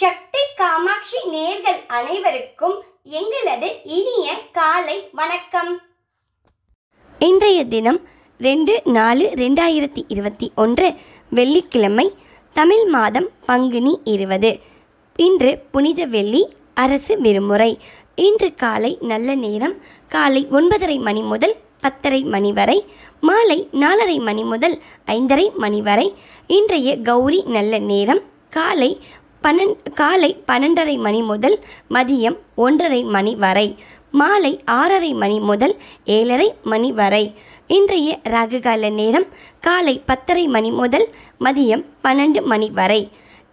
சக்தி காமாட்சி நேர்கள் அனைவருக்கும் எங்களது இனிய காலை வணக்கம் இன்றைய தினம் ரெண்டு நாலு ரெண்டாயிரத்தி இருபத்தி ஒன்று வெள்ளிக்கிழமை தமிழ் மாதம் பங்குனி இருபது இன்று புனித வெள்ளி அரசு விடுமுறை இன்று காலை நல்ல நேரம் காலை ஒன்பதரை மணி முதல் பத்தரை மணி வரை மாலை நாலரை மணி முதல் ஐந்தரை மணி வரை இன்றைய கௌரி நல்ல நேரம் காலை பன்னெண் காலை பன்னெண்டரை மணி முதல் மதியம் ஒன்றரை மணி வரை மாலை ஆறரை மணி முதல் ஏழரை மணி வரை இன்றைய ராகுகால நேரம் காலை பத்தரை மணி முதல் மதியம் பன்னெண்டு மணி வரை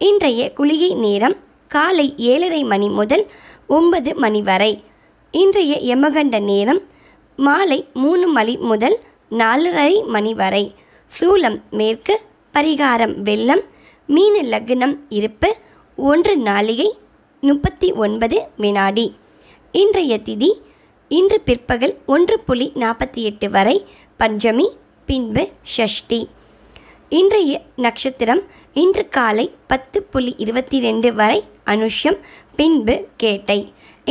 இன்றைய குளிகை நேரம் காலை ஏழரை மணி முதல் ஒன்பது மணி வரை இன்றைய யமகண்ட நேரம் மாலை மூணு மணி முதல் நாலரை மணி வரை சூலம் மேற்கு பரிகாரம் வெள்ளம் மீன லக்னம் இருப்பு ஒன்று நாளிகை முப்பத்தி ஒன்பது வினாடி இன்றைய திதி இன்று பிற்பகல் ஒன்று புள்ளி நாற்பத்தி எட்டு வரை பஞ்சமி பின்பு ஷஷ்டி இன்றைய நட்சத்திரம் இன்று காலை பத்து புள்ளி இருபத்தி ரெண்டு வரை அனுஷ்யம் பின்பு கேட்டை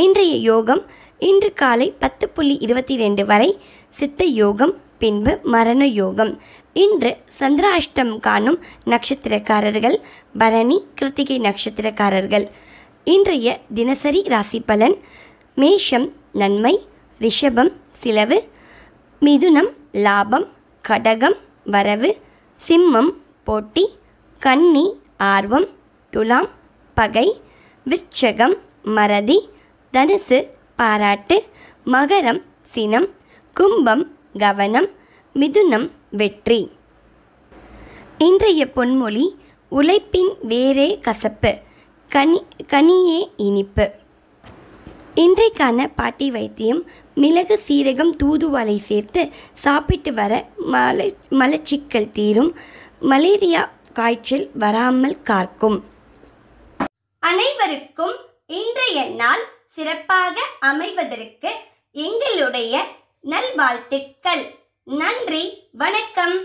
இன்றைய யோகம் இன்று காலை பத்து புள்ளி இருபத்தி ரெண்டு வரை சித்த யோகம் பின்பு மரண யோகம் இன்று சந்திராஷ்டம் காணும் நட்சத்திரக்காரர்கள் பரணி கிருத்திகை நட்சத்திரக்காரர்கள் இன்றைய தினசரி ராசி பலன் மேஷம் நன்மை ரிஷபம் சிலவு மிதுனம் லாபம் கடகம் வரவு சிம்மம் போட்டி கன்னி ஆர்வம் துலாம் பகை விற்சகம் மறதி தனுசு பாராட்டு மகரம் சினம் கும்பம் கவனம் மிதுனம் வெற்றி இன்றைய பொன்மொழி உழைப்பின் வேறே கசப்பு கனி கனியே இனிப்பு இன்றைக்கான பாட்டி வைத்தியம் மிளகு சீரகம் தூதுவளை சேர்த்து சாப்பிட்டு வர மலை மலச்சிக்கல் தீரும் மலேரியா காய்ச்சல் வராமல் காக்கும் அனைவருக்கும் இன்றைய நாள் சிறப்பாக அமைவதற்கு எங்களுடைய நல்வாழ்த்துக்கள் நன்றி வணக்கம்